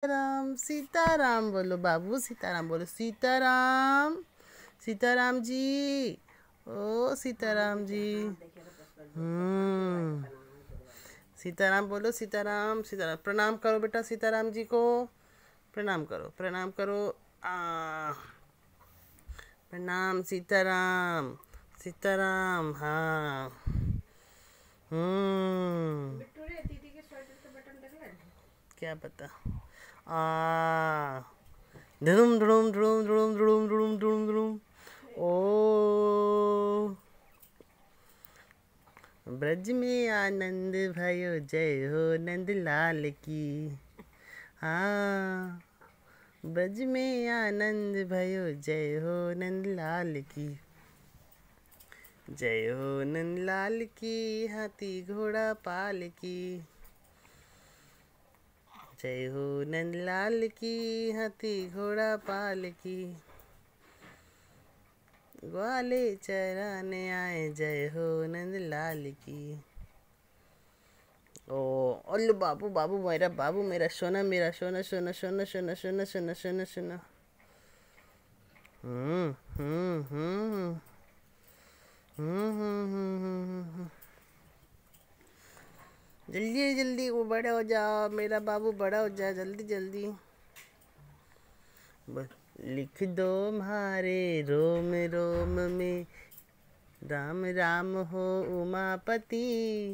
सीताराम सीताराम बोलो बाबू सीताराम बोलो सीताराम सीताराम जी ओ सीताराम जी हम्म। सीताराम बोलो सीताराम सीताराम प्रणाम करो बेटा सीताराम जी को प्रणाम करो प्रणाम करो प्रणाम सीताराम सीताराम हाँ हम्म क्या पता ध्रुम ध्रुम ध्रुम ध्रुम ध्रुम ध्रुम ध्रुम ध्रुम ओ ब्रज में आनंद भयो जय हो नंद लाल की हाँ ब्रज में आनंद भयो जय हो नंद लाल की जय हो नंद लाल की हाथी घोड़ा पाल की जय हो नंदलाल की हाथी घोड़ा पाल की ग्वाले चराने आए जय हो नंदलाल की ओ अल्लू बाबू बाबू मेरा बाबू मेरा सोना मेरा सोना सोना सोना सोना सोना सोना सोना सोना हम्म हम्म हम्म हम्म, हम्म जल्दी जल्दी वो बड़ा हो जाओ मेरा बाबू बड़ा हो जाए जल्दी जल्दी लिख दो मारे रोम रोम में राम राम हो उमापति